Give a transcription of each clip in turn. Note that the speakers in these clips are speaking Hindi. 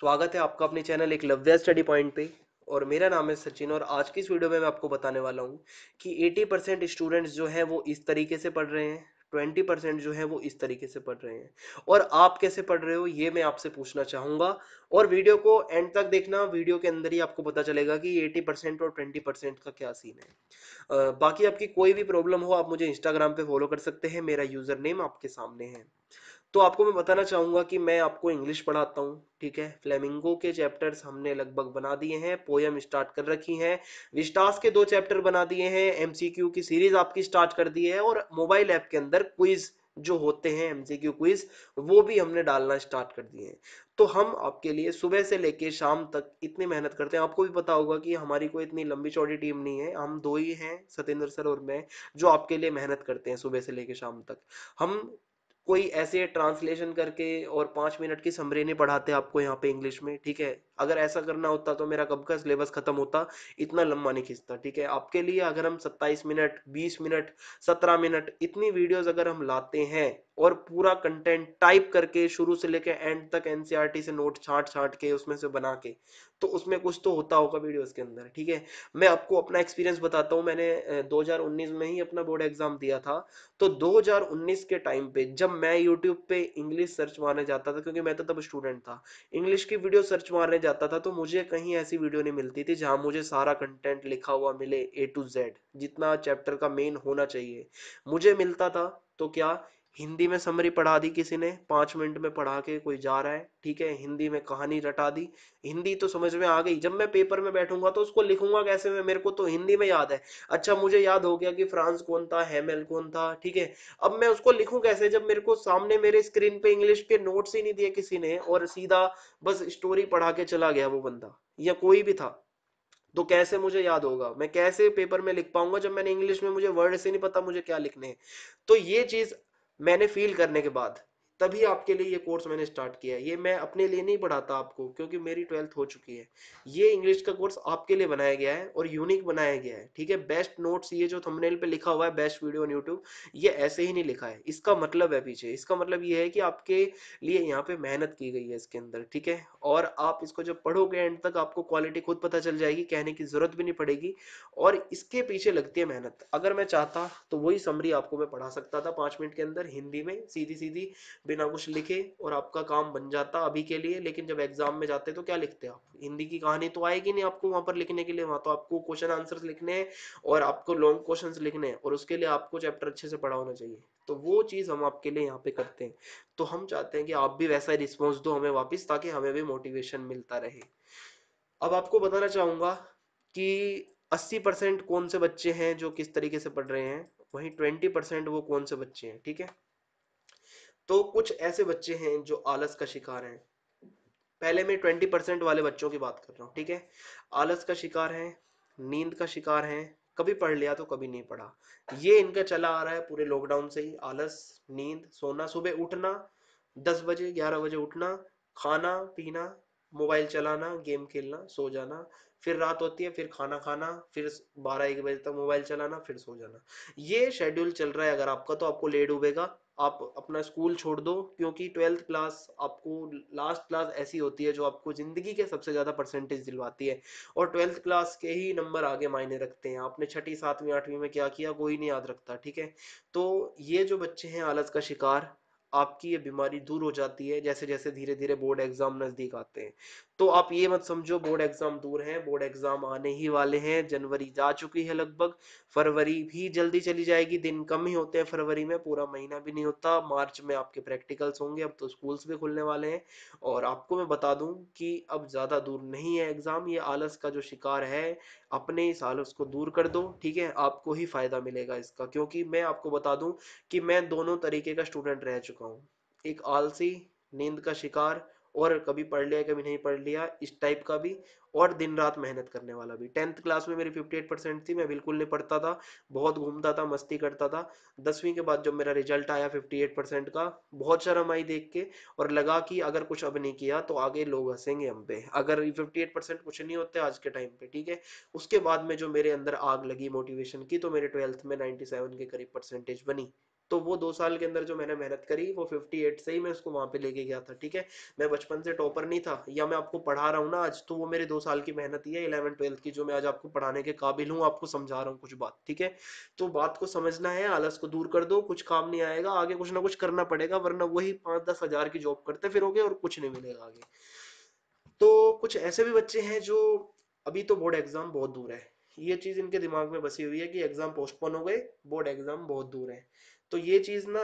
स्वागत है आपका अपने चैनल एक लव्य स्टडी पॉइंट पे और मेरा नाम है सचिन और आज की इस वीडियो में मैं आपको बताने वाला हूँ कि 80 परसेंट स्टूडेंट्स जो हैं वो इस तरीके से पढ़ रहे हैं 20 परसेंट जो है वो इस तरीके से पढ़ रहे हैं और आप कैसे पढ़ रहे हो ये मैं आपसे पूछना चाहूंगा और वीडियो को एंड तक देखना वीडियो के अंदर ही आपको पता चलेगा कि एटी परसेंट और ट्वेंटी परसेंट का क्या सीन है बाकी आपकी कोई भी प्रॉब्लम हो आप मुझे इंस्टाग्राम पे फॉलो कर सकते हैं मेरा यूजर नेम आपके सामने है तो आपको मैं बताना चाहूंगा कि मैं आपको इंग्लिश पढ़ाता हूँ ठीक है फ्लेमिंगो के चैप्टर्स हमने लगभग बना दिए हैं पोयम स्टार्ट कर रखी है विस्टास के दो चैप्टर बना दिए हैं एमसीक्यू की सीरीज आपकी स्टार्ट कर दी है और मोबाइल ऐप के अंदर क्विज जो होते हैं एमसीक्यू क्विज वो भी हमने डालना स्टार्ट कर दिए हैं तो हम आपके लिए सुबह से लेके शाम तक इतनी मेहनत करते हैं आपको भी पता होगा कि हमारी कोई इतनी लंबी चौड़ी टीम नहीं है हम दो ही हैं सतेंद्र सर और मैं जो आपके लिए मेहनत करते हैं सुबह से लेके शाम तक हम कोई ऐसे ट्रांसलेशन करके और पांच मिनट की समरी नहीं पढ़ाते आपको यहाँ पे इंग्लिश में ठीक है अगर ऐसा करना होता तो मेरा कब का सिलेबस खत्म होता इतना लंबा नहीं खींचता ठीक है आपके लिए अगर हम सत्ताईस मिनट बीस मिनट सत्रह मिनट इतनी वीडियोस अगर हम लाते हैं और पूरा कंटेंट टाइप करके शुरू से लेके एंड तक एनसीआर e से नोट छाट छाट के उसमें से बना के तो उसमें कुछ तो होता होगा वीडियोस के अंदर ठीक है मैं आपको अपना एक्सपीरियंस बताता हूँ मैंने 2019 में ही अपना बोर्ड एग्जाम दिया था तो 2019 के टाइम पे जब मैं यूट्यूब पे इंग्लिश सर्च मारने जाता था क्योंकि मैं तो तब स्टूडेंट था इंग्लिश की वीडियो सर्च मारने जाता था तो मुझे कहीं ऐसी वीडियो नहीं मिलती थी जहाँ मुझे सारा कंटेंट लिखा हुआ मिले ए टू जेड जितना चैप्टर का मेन होना चाहिए मुझे मिलता था तो क्या हिंदी में समरी पढ़ा दी किसी ने पांच मिनट में पढ़ा के कोई जा रहा है ठीक है हिंदी में कहानी रटा दी हिंदी तो समझ में आ गई जब मैं पेपर में बैठूंगा तो उसको लिखूंगा कैसे में मेरे को तो हिंदी में याद है अच्छा मुझे याद हो गया कि फ्रांस कौन था हेमेल कौन था ठीक है अब मैं उसको लिखूं कैसे जब मेरे को सामने मेरे स्क्रीन पे इंग्लिश के नोट्स ही नहीं दिए किसी ने और सीधा बस स्टोरी पढ़ा के चला गया वो बंदा या कोई भी था तो कैसे मुझे याद होगा मैं कैसे पेपर में लिख पाऊंगा जब मैंने इंग्लिश में मुझे वर्ड से नहीं पता मुझे क्या लिखने हैं तो ये चीज मैंने फील करने के बाद तभी आपके लिए ये कोर्स मैंने स्टार्ट किया है ये मैं अपने लिए नहीं पढ़ाता आपको क्योंकि मेरी ट्वेल्थ हो चुकी है ये इंग्लिश का कोर्स आपके लिए बनाया गया है और यूनिक बनाया गया है ठीक है बेस्ट नोट्स ये जो थंबनेल पे लिखा हुआ है बेस्ट वीडियो ऑन यूट्यूब ये ऐसे ही नहीं लिखा है इसका मतलब है पीछे इसका मतलब ये है कि आपके लिए यहाँ पे मेहनत की गई है इसके अंदर ठीक है और आप इसको जब पढ़ोगे एंड तक आपको क्वालिटी खुद पता चल जाएगी कहने की जरूरत भी नहीं पड़ेगी और इसके पीछे लगती है मेहनत अगर मैं चाहता तो वही समरी आपको मैं पढ़ा सकता था पाँच मिनट के अंदर हिंदी में सीधी सीधी बिना कुछ लिखे और आपका काम बन जाता अभी के लिए लेकिन जब एग्जाम में जाते तो क्या लिखते आप हिंदी की कहानी तो आएगी नहीं आपको वहां पर लिखने के लिए वहां तो आपको क्वेश्चन आंसर लिखने हैं और आपको लॉन्ग क्वेश्चन लिखने हैं और उसके लिए आपको चैप्टर अच्छे से पढ़ा होना चाहिए तो वो चीज़ हम आपके लिए यहाँ पे करते हैं तो हम चाहते हैं कि आप भी वैसा ही रिस्पॉन्स दो हमें वापिस ताकि हमें भी मोटिवेशन मिलता रहे अब आपको बताना चाहूंगा कि 80 कौन से बच्चे हैं जो किस तरीके से पढ़ रहे हैं वहीं 20 वो कौन से बच्चे हैं ठीक है थीके? तो कुछ ऐसे बच्चे हैं जो आलस का शिकार हैं पहले मैं ट्वेंटी परसेंट वाले बच्चों की बात कर रहा हूँ ठीक है आलस का शिकार हैं नींद का शिकार हैं कभी पढ़ लिया तो कभी नहीं पढ़ा ये इनका चला आ रहा है पूरे लॉकडाउन से ही आलस नींद सोना सुबह उठना दस बजे ग्यारह बजे उठना खाना पीना मोबाइल चलाना गेम खेलना सो जाना फिर रात होती है फिर खाना खाना फिर बारह एक बजे तक मोबाइल चलाना फिर सो जाना ये शेड्यूल चल रहा है अगर आपका तो आपको लेट उबेगा आप अपना स्कूल छोड़ दो क्योंकि ट्वेल्थ क्लास आपको लास्ट क्लास ऐसी होती है जो आपको ज़िंदगी के सबसे ज़्यादा परसेंटेज दिलवाती है और ट्वेल्थ क्लास के ही नंबर आगे मायने रखते हैं आपने छठी सातवीं आठवीं में क्या किया कोई नहीं याद रखता ठीक है तो ये जो बच्चे हैं आलस का शिकार आपकी ये बीमारी दूर हो जाती है जैसे जैसे धीरे धीरे बोर्ड एग्ज़ाम नज़दीक आते हैं तो आप ये मत समझो बोर्ड एग्जाम दूर हैं बोर्ड एग्जाम आने ही वाले हैं जनवरी जा चुकी है लगभग फरवरी भी जल्दी चली जाएगी दिन कम ही होते हैं फरवरी में पूरा महीना भी नहीं होता मार्च में आपके प्रैक्टिकल्स होंगे अब तो स्कूल्स भी खुलने वाले हैं और आपको मैं बता दूं कि अब ज़्यादा दूर नहीं है एग्ज़ाम ये आलस का जो शिकार है अपने इस आलस को दूर कर दो ठीक है आपको ही फ़ायदा मिलेगा इसका क्योंकि मैं आपको बता दूँ कि मैं दोनों तरीके का स्टूडेंट रह चुका हूँ एक आलसी नींद का शिकार और कभी पढ़ लिया कभी नहीं पढ़ लिया इस टाइप का भी और दिन रात मेहनत करने वाला भी टेंथ क्लास में मेरी 58 परसेंट थी मैं बिल्कुल नहीं पढ़ता था बहुत घूमता था मस्ती करता था दसवीं के बाद जब मेरा रिजल्ट आया 58 परसेंट का बहुत शर्म आई देख के और लगा कि अगर कुछ अब नहीं किया तो आगे लोग हंसेंगे हम पे अगर 58 परसेंट कुछ नहीं होते आज के टाइम पे ठीक है उसके बाद में जो मेरे अंदर आग लगी मोटिवेशन की तो मेरे ट्वेल्थ में नाइन्टी के करीब परसेंटेज बनी तो वो दो साल के अंदर जो मैंने मेहनत करी वो 58 से ही मैं उसको वहाँ पे लेके गया था ठीक है मैं बचपन से टॉपर नहीं था या मैं आपको पढ़ा रहा हूँ ना आज तो वो मेरे दो साल की मेहनत ही है इलेवन ट्वेल्थ की जो मैं आज आपको पढ़ाने के काबिल हूँ आपको समझा रहा हूँ कुछ बात ठीक है तो बात को समझना है आलस को दूर कर दो कुछ काम नहीं आएगा आगे कुछ ना कुछ करना पड़ेगा वरना वही पाँच दस हजार की जॉब करते फिरोगे और कुछ नहीं मिलेगा आगे तो कुछ ऐसे भी बच्चे हैं जो अभी तो बोर्ड एग्जाम बहुत दूर है ये चीज इनके दिमाग में बसी हुई है कि एग्जाम पोस्टपोन हो गए बोर्ड एग्जाम बहुत दूर है तो ये चीज ना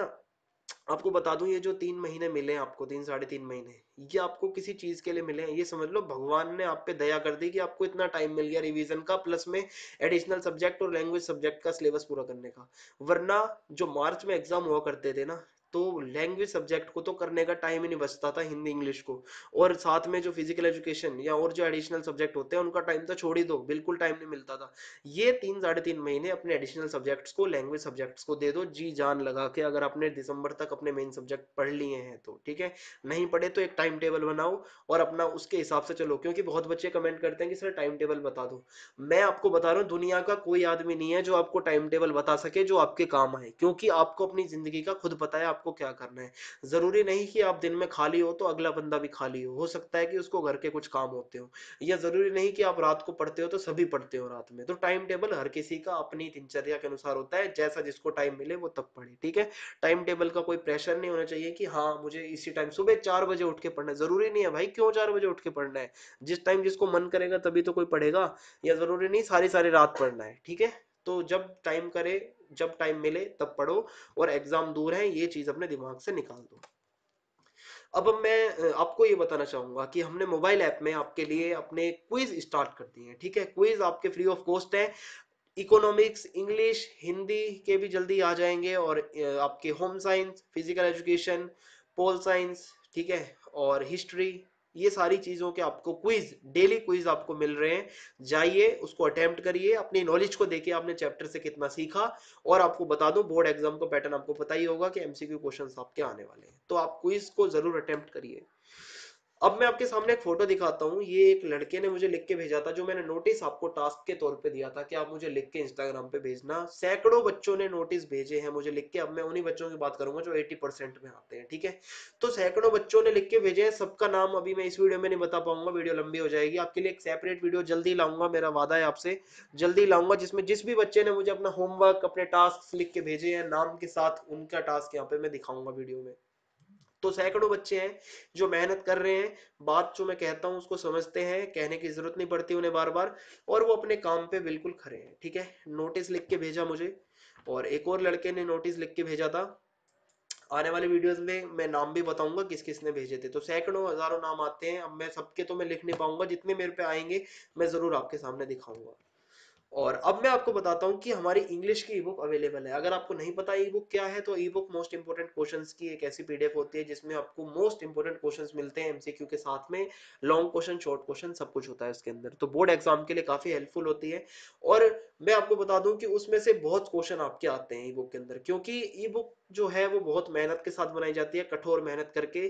आपको बता दूं ये जो तीन महीने मिले हैं आपको तीन साढ़े तीन महीने ये आपको किसी चीज के लिए मिले हैं ये समझ लो भगवान ने आप पे दया कर दी कि आपको इतना टाइम मिल गया रिवीजन का प्लस में एडिशनल सब्जेक्ट और लैंग्वेज सब्जेक्ट का सिलेबस पूरा करने का वरना जो मार्च में एग्जाम हुआ करते थे ना तो लैंग्वेज सब्जेक्ट को तो करने का टाइम ही नहीं बचता था हिंदी इंग्लिश को और साथ में जो फिजिकल एजुकेशन या और जो एडिशनल सब्जेक्ट होते हैं उनका टाइम तो छोड़ ही दो बिल्कुल टाइम नहीं मिलता था ये तीन साढ़े तीन महीने अपने एडिशनल सब्जेक्ट्स को लैंग्वेज सब्जेक्ट्स को दे दो जी जान लगा के अगर आपने दिसंबर तक अपने मेन सब्जेक्ट पढ़ लिए हैं तो ठीक है नहीं पढ़े तो एक टाइम टेबल बनाओ और अपना उसके हिसाब से चलो क्योंकि बहुत बच्चे कमेंट करते हैं कि सर टाइम टेबल बता दो मैं आपको बता रहा हूँ दुनिया का कोई आदमी नहीं है जो आपको टाइम टेबल बता सके जो आपके काम आए क्योंकि आपको अपनी जिंदगी का खुद पता है आपको आपको क्या करना है जरूरी नहीं कि आप दिन में खाली हो तो अगला बंदा भी खाली हो हो सकता है कि उसको घर के कुछ काम होते हो या जरूरी नहीं कि आप रात को पढ़ते हो तो सभी पढ़ते हो रात में तो टाइम टेबल हर किसी का अपनी दिनचर्या के अनुसार होता है जैसा जिसको टाइम मिले वो तब पढ़े ठीक है टाइम टेबल का कोई प्रेशर नहीं होना चाहिए कि हाँ मुझे इसी टाइम सुबह चार बजे उठ के पढ़ना है जरूरी नहीं है भाई क्यों चार बजे उठ के पढ़ना है जिस टाइम जिसको मन करेगा तभी तो कोई पढ़ेगा या जरूरी नहीं सारी सारी रात पढ़ना है ठीक है तो जब टाइम करे जब टाइम मिले तब पढ़ो और एग्जाम दूर है ये चीज अपने दिमाग से निकाल दो अब मैं आपको ये बताना चाहूंगा कि हमने मोबाइल ऐप में आपके लिए अपने क्विज स्टार्ट कर दिए हैं ठीक है क्विज आपके फ्री ऑफ कॉस्ट है इकोनॉमिक्स इंग्लिश हिंदी के भी जल्दी आ जाएंगे और आपके home science physical education pol science ठीक है और हिस्ट्री ये सारी चीज़ों के आपको क्विज डेली क्विज आपको मिल रहे हैं जाइए उसको अटेम्प्ट करिए अपनी नॉलेज को देखिए आपने चैप्टर से कितना सीखा और आपको बता दूं बोर्ड एग्जाम का पैटर्न आपको पता ही होगा कि एमसीक्यू क्वेश्चंस आपके आने वाले हैं तो आप क्विज को जरूर अटेम्प्ट करिए अब मैं आपके सामने एक फोटो दिखाता हूँ ये एक लड़के ने मुझे लिख के भेजा था जो मैंने नोटिस आपको टास्क के तौर पे दिया था कि आप मुझे लिख के इंस्टाग्राम पे भेजना सैकड़ों बच्चों ने नोटिस भेजे हैं मुझे लिख के अब मैं उन्हीं बच्चों की बात करूंगा जो 80 परसेंट में आते हैं ठीक है तो सैकड़ों बच्चों ने लिख के भेजे हैं सबका नाम अभी मैं इस वीडियो में नहीं बता पाऊंगा वीडियो लंबी हो जाएगी आपके लिए एक सेपरेट वीडियो जल्दी लाऊंगा मेरा वादा है आपसे जल्दी लाऊंगा जिसमें जिस भी बच्चे ने मुझे अपना होमवर्क अपने टास्क लिख के भेजे हैं नाम के साथ उनका टास्क यहाँ पे मैं दिखाऊंगा वीडियो में तो सैकड़ों बच्चे हैं जो मेहनत कर रहे हैं बात जो मैं कहता हूँ उसको समझते हैं कहने की जरूरत नहीं पड़ती उन्हें बार बार और वो अपने काम पे बिल्कुल खड़े हैं ठीक है नोटिस लिख के भेजा मुझे और एक और लड़के ने नोटिस लिख के भेजा था आने वाले वीडियोस में मैं नाम भी बताऊंगा किस किसने भेजे थे तो सैकड़ों हजारों नाम आते हैं अब मैं सबके तो मैं लिख नहीं पाऊंगा जितने मेरे पे आएंगे मैं जरूर आपके सामने दिखाऊंगा और अब मैं आपको बताता हूँ कि हमारी इंग्लिश की ई बुक अवेलेबल है अगर आपको नहीं पता ई बुक क्या है तो e book most important question की एक ऐसी पीडीएफ होती है जिसमें आपको मोस्ट इंपॉर्टेंट क्वेश्चन मिलते हैं एमसीक्यू के साथ में लॉन्ग क्वेश्चन शॉर्ट क्वेश्चन सब कुछ होता है उसके अंदर तो बोर्ड एग्जाम के लिए काफी हेल्पफुल होती है और मैं आपको बता दूं कि उसमें से बहुत क्वेश्चन आपके आते हैं ई बुक के अंदर क्योंकि ई बुक जो है वो बहुत मेहनत के साथ बनाई जाती है कठोर मेहनत करके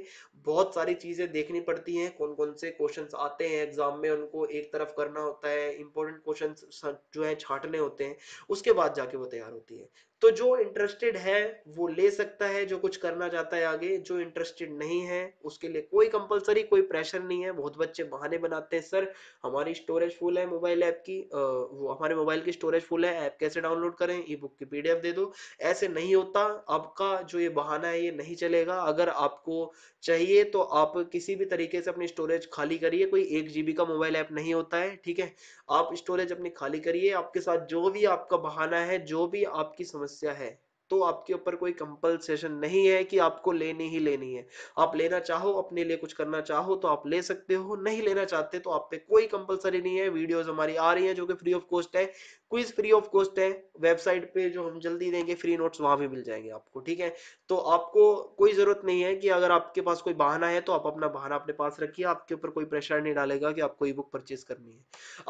बहुत सारी चीज़ें देखनी पड़ती हैं कौन कौन से क्वेश्चंस आते हैं एग्जाम में उनको एक तरफ करना होता है इंपॉर्टेंट क्वेश्चन जो है छाटने होते हैं उसके बाद जाके वो तैयार होती है तो जो इंटरेस्टेड है वो ले सकता है जो कुछ करना चाहता है आगे जो इंटरेस्टेड नहीं है उसके लिए कोई कंपलसरी कोई प्रेशर नहीं है बहुत बच्चे बहाने बनाते हैं सर हमारी स्टोरेज फुल है मोबाइल ऐप की वो हमारे मोबाइल की स्टोरेज फुल है ऐप कैसे डाउनलोड करें ई बुक की पीडीएफ दे दो ऐसे नहीं होता आपका जो ये बहाना है ये नहीं चलेगा अगर आपको चाहिए तो आप किसी भी तरीके से अपनी स्टोरेज खाली करिए कोई एक जीबी का मोबाइल ऐप नहीं होता है ठीक है आप स्टोरेज अपनी खाली करिए आपके साथ जो भी आपका बहाना है जो भी आपकी समस्या समस्या है तो आपके ऊपर कोई कंपलसेशन नहीं है कि आपको लेनी ही लेनी है आप लेना चाहो अपने लिए कुछ करना चाहो तो आप ले सकते हो नहीं लेना चाहते तो आप पे कोई कंपलसरी नहीं है वीडियोस हमारी आ रही हैं जो कि फ्री ऑफ कॉस्ट है क्विज फ्री ऑफ कॉस्ट है वेबसाइट पे जो हम जल्दी देंगे फ्री नोट्स वहां भी मिल जाएंगे आपको ठीक है तो आपको कोई जरूरत नहीं है कि अगर आपके पास कोई बहाना है तो आप अपना बहाना अपने पास रखिए आपके ऊपर कोई प्रेशर नहीं डालेगा कि आपको ई बुक परचेज करनी है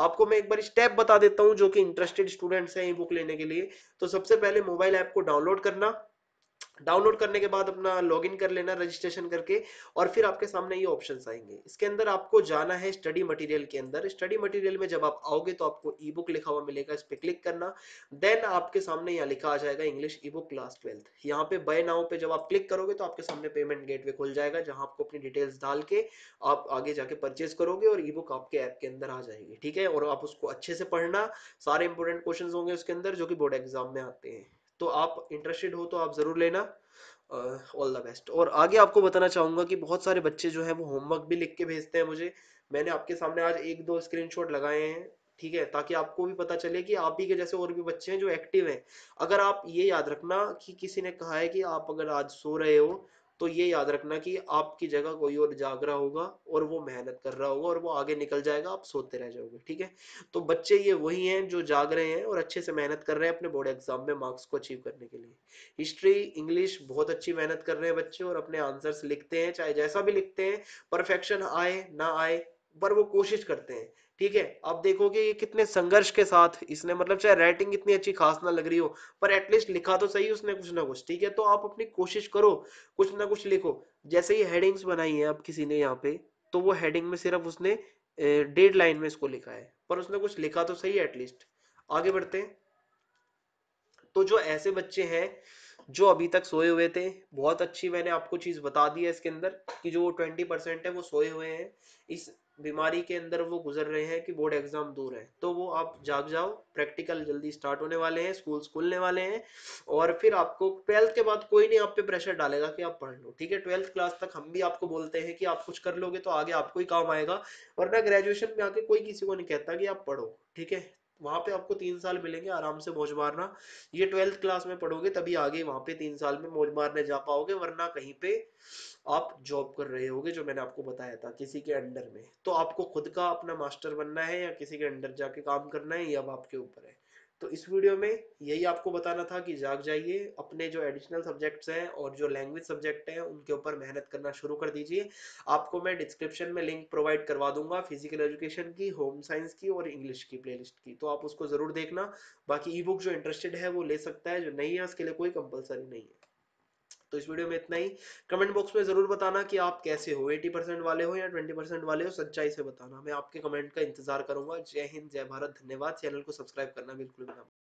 आपको मैं एक बार स्टेप बता देता हूँ जो कि इंटरेस्टेड स्टूडेंट्स हैं ई बुक लेने के लिए तो सबसे पहले मोबाइल ऐप को डाउनलोड डाउनलोड करना डाउनलोड करने के बाद अपना लॉगिन कर लेना रजिस्ट्रेशन करके और फिर आपके सामने ये ऑप्शंस आएंगे इसके अंदर आपको जाना है स्टडी मटेरियल के अंदर स्टडी मटेरियल में जब आप आओगे तो आपको ई बुक लिखा हुआ मिलेगा इस पर क्लिक करना देन आपके सामने यहाँ लिखा आ जाएगा English e book class twelfth यहाँ पे बाय नाउ पे जब आप क्लिक करोगे तो आपके सामने पेमेंट गेट खुल जाएगा जहाँ आपको अपनी डिटेल्स डाल के आप आगे जाके परचेज करोगे और ई बुक आपके ऐप के अंदर आ जाएगी ठीक है और आप उसको अच्छे से पढ़ना सारे इंपोर्टेंट क्वेश्चन होंगे उसके अंदर जो कि बोर्ड एग्जाम में आते हैं तो आप इंटरेस्टेड हो तो आप ज़रूर लेना ऑल द बेस्ट और आगे आपको बताना चाहूंगा कि बहुत सारे बच्चे जो है वो होमवर्क भी लिख के भेजते हैं मुझे मैंने आपके सामने आज एक दो स्क्रीनशॉट लगाए हैं ठीक है ताकि आपको भी पता चले कि आप ही के जैसे और भी बच्चे हैं जो एक्टिव हैं अगर आप ये याद रखना कि किसी ने कहा है कि आप अगर आज सो रहे हो तो ये याद रखना कि आपकी जगह कोई और जाग रहा होगा और वो मेहनत कर रहा होगा और वो आगे निकल जाएगा आप सोते रह जाओगे ठीक है तो बच्चे ये वही हैं जो जाग रहे हैं और अच्छे से मेहनत कर रहे हैं अपने बोर्ड एग्जाम में मार्क्स को अचीव करने के लिए हिस्ट्री इंग्लिश बहुत अच्छी मेहनत कर रहे हैं बच्चे और अपने आंसर्स लिखते हैं चाहे जैसा भी लिखते हैं परफेक्शन आए ना आए पर वो कोशिश करते हैं ठीक है अब देखोगे ये कितने संघर्ष के साथ इसने मतलब चाहे राइटिंग इतनी अच्छी खास ना लग रही हो पर एटलीस्ट लिखा तो सही उसने कुछ ना कुछ ठीक है तो आप अपनी कोशिश करो कुछ ना कुछ लिखो जैसे ये हेडिंग्स बनाई है अब किसी ने यहाँ पे तो वो हेडिंग में सिर्फ उसने डेड लाइन में इसको लिखा है पर उसने कुछ लिखा तो सही एटलीस्ट आगे बढ़ते हैं तो जो ऐसे बच्चे हैं जो अभी तक सोए हुए थे बहुत अच्छी मैंने आपको चीज़ बता दी है इसके अंदर कि जो ट्वेंटी परसेंट है वो सोए हुए हैं इस बीमारी के अंदर वो गुजर रहे हैं कि बोर्ड एग्जाम दूर है तो वो आप जाग जाओ प्रैक्टिकल जल्दी स्टार्ट होने वाले हैं स्कूल खुलने वाले हैं और फिर आपको ट्वेल्थ के बाद कोई नहीं आप पे प्रेशर डालेगा कि आप पढ़ लो ठीक है ट्वेल्थ क्लास तक हम भी आपको बोलते हैं कि आप कुछ कर लोगे तो आगे आपको ही काम आएगा वरना ग्रेजुएशन में आके कोई किसी को नहीं कहता कि आप पढ़ो ठीक है वहाँ पे आपको तीन साल मिलेंगे आराम से मौज मारना ये ट्वेल्थ क्लास में पढ़ोगे तभी आगे वहाँ पे तीन साल में मौज मारने जा पाओगे वरना कहीं पे आप जॉब कर रहे होगे जो मैंने आपको बताया था किसी के अंडर में तो आपको खुद का अपना मास्टर बनना है या किसी के अंडर जाके काम करना है ये अब आपके ऊपर है तो इस वीडियो में यही आपको बताना था कि जाग जाइए अपने जो एडिशनल सब्जेक्ट्स हैं और जो लैंग्वेज सब्जेक्ट हैं उनके ऊपर मेहनत करना शुरू कर दीजिए आपको मैं डिस्क्रिप्शन में लिंक प्रोवाइड करवा दूंगा फिजिकल एजुकेशन की होम साइंस की और इंग्लिश की प्लेलिस्ट की तो आप उसको ज़रूर देखना बाकी ई बुक जो इंटरेस्टेड है वो ले सकता है जो नहीं है उसके लिए कोई कंपलसरी नहीं है तो इस वीडियो में इतना ही कमेंट बॉक्स में ज़रूर बताना कि आप कैसे हो 80 परसेंट वाले हो या 20 परसेंट वाले हो सच्चाई से बताना मैं आपके कमेंट का इंतजार करूंगा जय हिंद जय भारत धन्यवाद चैनल को सब्सक्राइब करना बिल्कुल भी ना